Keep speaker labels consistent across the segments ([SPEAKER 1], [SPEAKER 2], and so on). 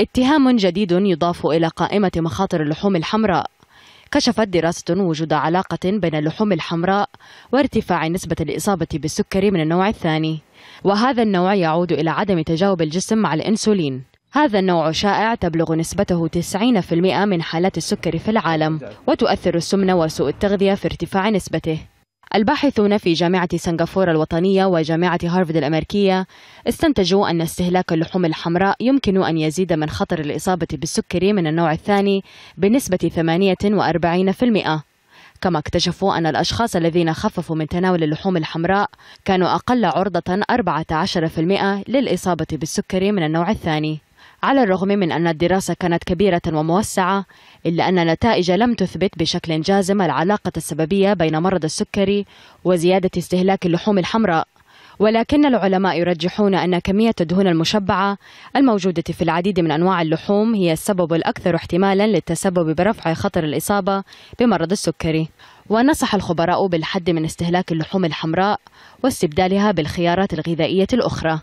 [SPEAKER 1] اتهام جديد يضاف إلى قائمة مخاطر اللحوم الحمراء كشفت دراسة وجود علاقة بين اللحوم الحمراء وارتفاع نسبة الإصابة بالسكري من النوع الثاني وهذا النوع يعود إلى عدم تجاوب الجسم مع الإنسولين هذا النوع شائع تبلغ نسبته 90% من حالات السكري في العالم وتؤثر السمنة وسوء التغذية في ارتفاع نسبته الباحثون في جامعة سنغافورة الوطنية وجامعة هارفرد الأمريكية استنتجوا أن استهلاك اللحوم الحمراء يمكن أن يزيد من خطر الإصابة بالسكري من النوع الثاني بنسبة 48%. كما اكتشفوا أن الأشخاص الذين خففوا من تناول اللحوم الحمراء كانوا أقل عرضة 14% للإصابة بالسكري من النوع الثاني على الرغم من أن الدراسة كانت كبيرة وموسعة إلا أن النتائج لم تثبت بشكل جازم العلاقة السببية بين مرض السكري وزيادة استهلاك اللحوم الحمراء ولكن العلماء يرجحون أن كمية الدهون المشبعة الموجودة في العديد من أنواع اللحوم هي السبب الأكثر احتمالا للتسبب برفع خطر الإصابة بمرض السكري ونصح الخبراء بالحد من استهلاك اللحوم الحمراء واستبدالها بالخيارات الغذائية الأخرى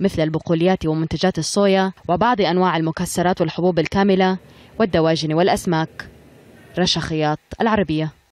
[SPEAKER 1] مثل البقوليات ومنتجات الصويا وبعض أنواع المكسرات والحبوب الكاملة والدواجن والأسماك رشا خياط العربية